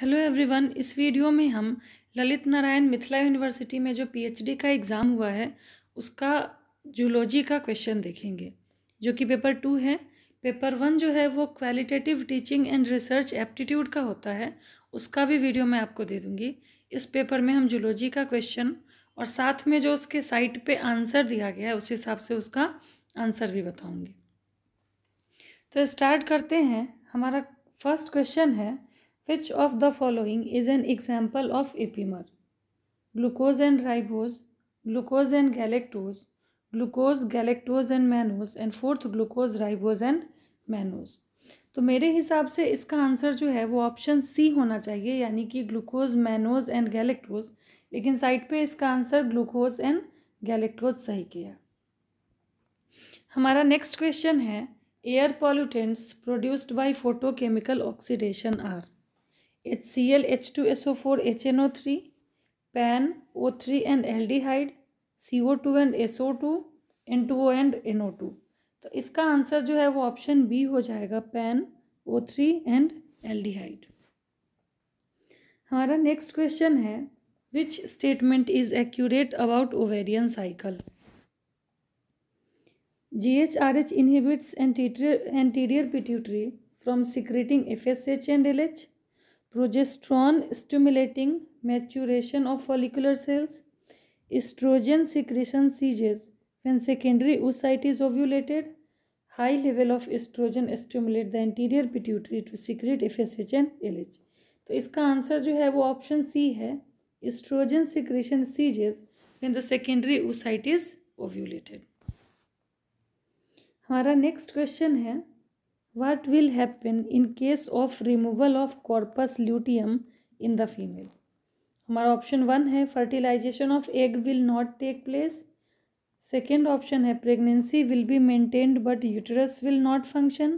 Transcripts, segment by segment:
Hello everyone इस video में हम ललित नारायण मिथिला यूनिवर्सिटी में जो पीएचडी का एग्ज़ाम हुआ है उसका जूलॉजी का क्वेश्चन देखेंगे जो कि पेपर टू है पेपर वन जो है वो qualitative teaching and research aptitude का होता है उसका भी वीडियो मैं आपको दे दूँगी इस पेपर में हम जूलॉजी का क्वेश्चन और साथ में जो उसके साइट पर आंसर दिया गया है उस हिसाब से उसका आंसर भी बताऊँगी तो स्टार्ट करते हैं हमारा फर्स्ट क्वेश्चन है Which of the following is an example of epimer? Glucose and ribose, glucose and galactose, glucose, galactose and mannose and fourth glucose, ribose and mannose. तो मेरे हिसाब से इसका आंसर जो है वो ऑप्शन सी होना चाहिए यानी कि ग्लूकोज मैनोज एंड गैलेक्टोज लेकिन साइड पे इसका आंसर ग्लूकोज एंड गैलेक्टोज सही किया हमारा नेक्स्ट क्वेश्चन है air pollutants produced by photochemical oxidation are H C L H two S O four H N O three PAN O three and aldehyde C O two and S O two N two O and N O two तो इसका answer जो है वो option B हो जाएगा PAN O three and aldehyde हमारा next question है which statement is accurate about ovarian cycle G H R H inhibits anterior anterior pituitary from secreting F S H and L H progesterone stimulating maturation of follicular cells oestrogen secretion ceases when secondary oocyte is ovulated high level of oestrogen stimulate the anterior pituitary to secrete F S H and L H तो इसका answer जो है वो option C है oestrogen secretion ceases when the secondary oocyte is ovulated हमारा next question है what will happen in case of removal of corpus luteum in the female हमारा option one है fertilisation of egg will not take place second option है pregnancy will be maintained but uterus will not function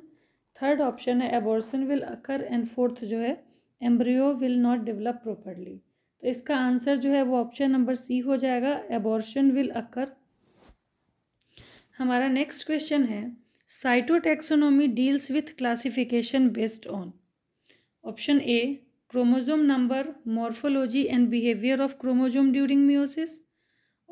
third option है abortion will occur and fourth जो है embryo will not develop properly तो इसका answer जो है वो option number C हो जाएगा एबॉर्शन विल अकर हमारा नेक्स्ट क्वेश्चन है cytotaxonomy deals with classification based on option A chromosome number morphology and behaviour of chromosome during meiosis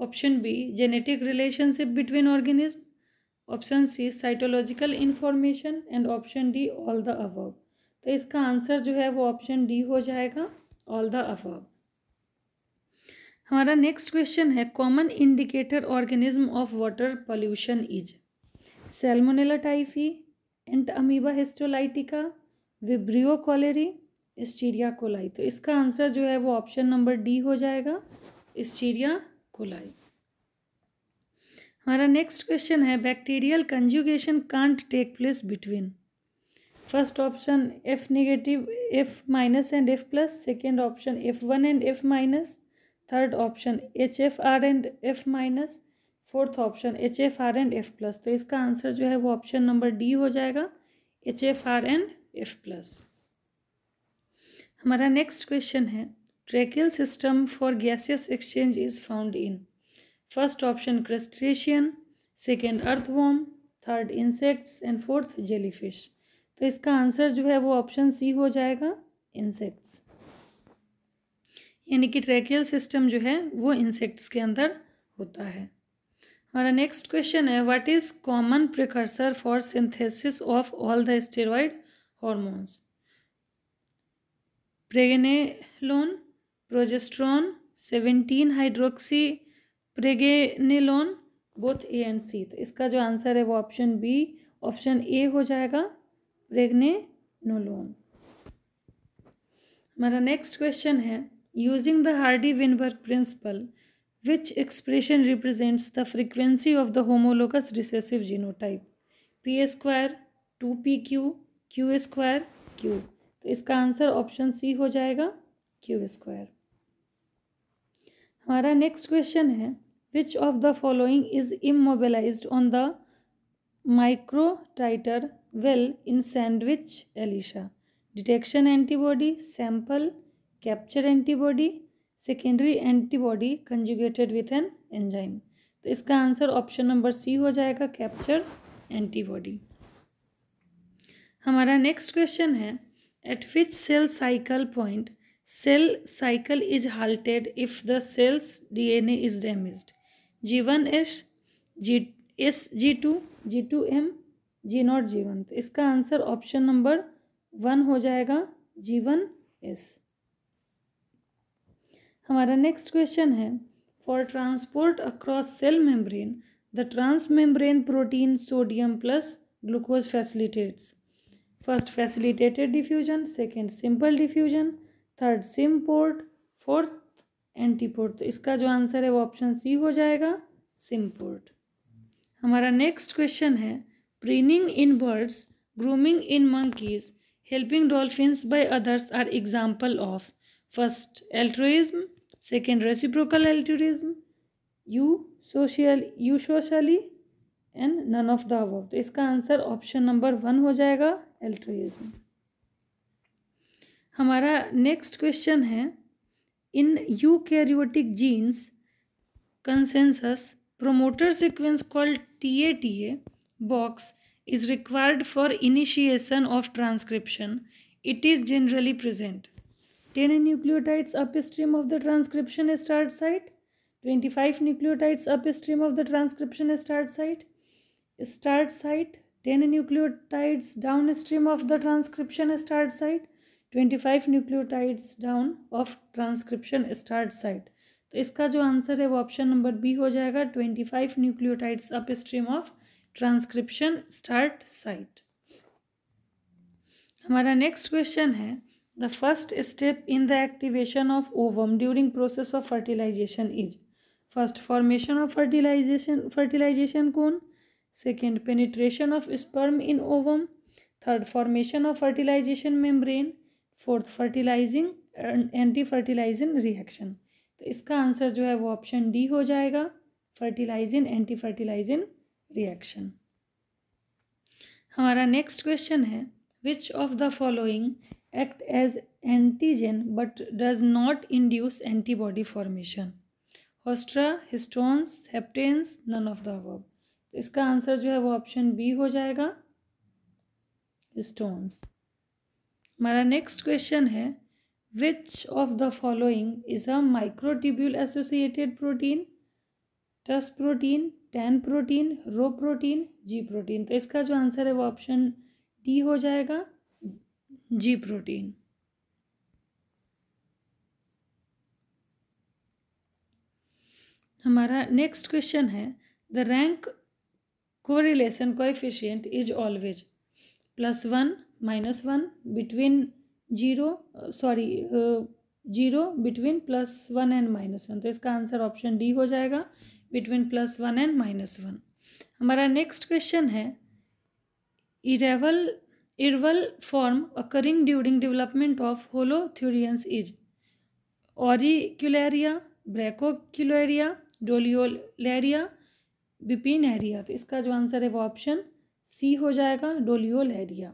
option B genetic relationship between organism option C cytological information and option D all the above तो इसका answer जो है वो option D हो जाएगा all the above हमारा next question है common indicator organism of water pollution is Salmonella typhi Entamoeba histolytica Vibrio cholerae Escherichia coli तो इसका आंसर जो है वो ऑप्शन नंबर डी हो जाएगा स्टीरिया कोलाई हमारा नेक्स्ट क्वेश्चन है bacterial conjugation can't take place between first option F negative F minus and F plus second option F one and F minus third option H F R and F minus fourth option H F R and F plus तो इसका answer जो है वो option number D हो जाएगा H F R and F plus हमारा next question है tracheal system for gaseous exchange is found in first option crustacean second earthworm third insects and fourth jellyfish तो इसका आंसर जो है वो ऑप्शन सी हो जाएगा इंसेक्ट्स यानी कि ट्रैकियल सिस्टम जो है वो इंसेक्ट्स के अंदर होता है हमारा नेक्स्ट क्वेश्चन है what is common precursor for synthesis of all the steroid hormones pregnenolone progesterone seventeen hydroxy pregnenolone both A and C तो इसका जो आंसर है वो ऑप्शन बी ऑप्शन ए हो जाएगा प्रेगनेनोलोन हमारा नेक्स्ट क्वेश्चन है using the Hardy Weinberg principle which expression represents the frequency of the homologous recessive genotype p square 2pq q square q तो इसका आंसर ऑप्शन सी हो जाएगा Q square हमारा next question है which of the following is immobilise on the microtiter well in sandwich ELISA detection antibody sample capture antibody secondary antibody conjugated with an enzyme तो इसका answer option number C हो जाएगा capture antibody हमारा next question है at which cell cycle point cell cycle is halted if the cells DNA is damage G one S G S G to ji two M G naught G one तो इसका answer option number one हो जाएगा G one S हमारा next question है for transport across cell membrane the trans membrane protein sodium plus glucose facilitates first facilitated diffusion second simple diffusion third symport fourth antiport तो इसका जो answer है वो option C हो जाएगा symport हमारा नेक्स्ट क्वेश्चन है preening in birds grooming in monkeys helping dolphins by others are example of first altruism Second, reciprocal altruism. You social, you socially and none of the above तो इसका answer option number one हो जाएगा एल्ट्रोइज्म हमारा next question है in eukaryotic genes consensus promoter sequence called T A T A box is required for initiation of transcription it is generally present ten nucleotides upstream of the transcription start site twenty five nucleotides upstream of the transcription start site start site ten nucleotides downstream of the transcription start site twenty five nucleotides down of transcription start site तो इसका जो answer है वो option number B हो जाएगा twenty five nucleotides upstream of transcription start site हमारा next question है the first step in the activation of ovum during process of fertilization is first formation of fertilization fertilization cone second penetration of sperm in ovum third formation of fertilization membrane fourth fertilising anti fertilizin reaction तो इसका answer जो है वो option D हो जाएगा fertilizin anti fertilizin reaction हमारा next question है which of the following act as antigen but does not induce antibody formation haustra histones haptens none of the above तो इसका आंसर जो है वो ऑप्शन बी हो जाएगा हिस्टोन्स हमारा नेक्स्ट क्वेश्चन है which of the following is a microtubule associated protein tus protein tan protein rho protein G protein तो इसका जो आंसर है वो ऑप्शन डी हो जाएगा जी प्रोटीन हमारा नेक्स्ट क्वेश्चन है the rank correlation coefficient is always plus one minus one between zero sorry zero between plus one and minus one तो इसका आंसर ऑप्शन डी हो जाएगा between plus one and minus one हमारा next question है larval larval form occurring during development of holothurians is auricularia brachiolaria doliolaria bipinnaria तो इसका जो answer है वो ऑप्शन सी हो जाएगा डोलियोलेरिया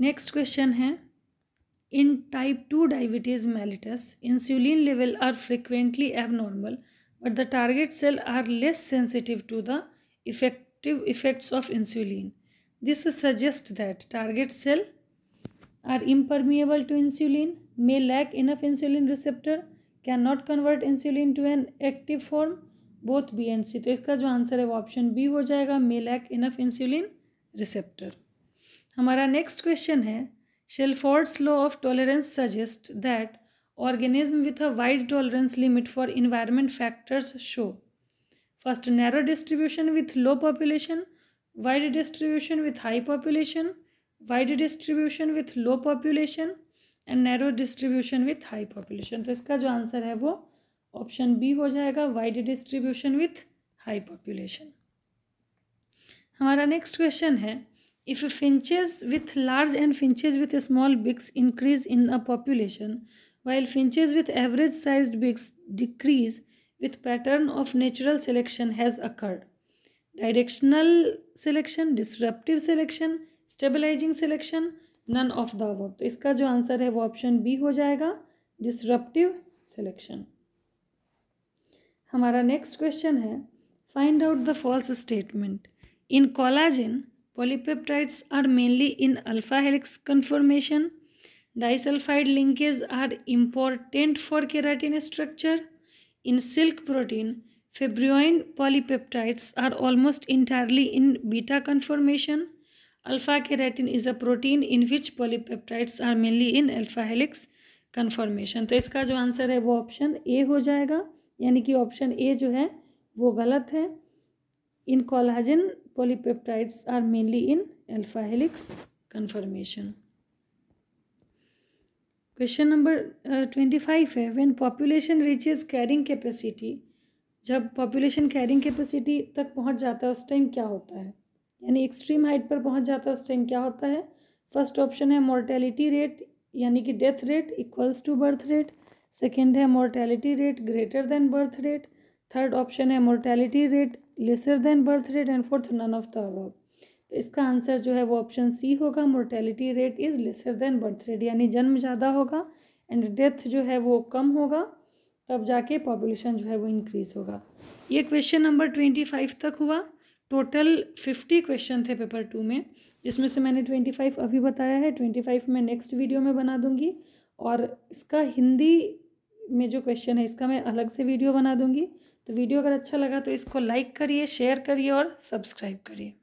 नेक्स्ट क्वेश्चन है in type two diabetes mellitus insulin level are frequently abnormal but the target cell are less sensitive to the effective effects of insulin This suggests that target cell are impermeable to insulin, may lack enough insulin receptor, cannot convert insulin to an active form, both B and C. तो इसका जो answer है वो option B हो जाएगा may lack enough insulin receptor हमारा next question है Shelford's law of tolerance suggest that organism with a wide tolerance limit for environment factors show first narrow distribution with low population wide distribution with high population wide distribution with low population and narrow distribution with high population तो इसका जो answer है वो option B हो जाएगा wide distribution with high population हमारा next question है if finches with large and finches with small beaks increase in a population while finches with average size beaks decrease with pattern of natural selection has occurred directional selection disruptive selection stabilising selection none of the above तो इसका जो answer है वो option B हो जाएगा disruptive selection हमारा next question है find out the false statement in collagen polypeptides are mainly in alpha helix conformation disulphide linkage are important for keratin structure in silk protein Fibroin polypeptides are almost entirely in beta conformation. Alpha keratin is a protein in which polypeptides are mainly in alpha helix conformation. तो इसका जो answer है वो option A हो जाएगा यानी कि option A जो है वो गलत है in collagen polypeptides are mainly in alpha helix conformation. Question number uh, 25 है when population reaches carrying capacity जब पॉपुलेशन कैरिंग कैपेसिटी तक पहुंच जाता है उस टाइम क्या होता है यानी एक्सट्रीम हाइट पर पहुंच जाता है उस टाइम क्या होता है फर्स्ट ऑप्शन है मोर्टेलिटी रेट यानी कि death rate equals to birth rate second है mortality rate greater than birth rate third option है mortality rate lesser than birth rate and fourth none of the above तो इसका answer जो है वो ऑप्शन सी होगा mortality rate is lesser than birth rate यानी जन्म ज़्यादा होगा एंड डेथ जो है वो कम होगा तब जाके पॉपुलेशन जो है वो इंक्रीज़ होगा ये क्वेश्चन नंबर ट्वेंटी फाइव तक हुआ टोटल फिफ्टी क्वेश्चन थे पेपर टू में जिसमें से मैंने ट्वेंटी फाइव अभी बताया है ट्वेंटी फाइव मैं नेक्स्ट वीडियो में बना दूँगी और इसका हिंदी में जो क्वेश्चन है इसका मैं अलग से वीडियो बना दूँगी तो वीडियो अगर अच्छा लगा तो इसको लाइक करिए शेयर करिए और सब्सक्राइब करिए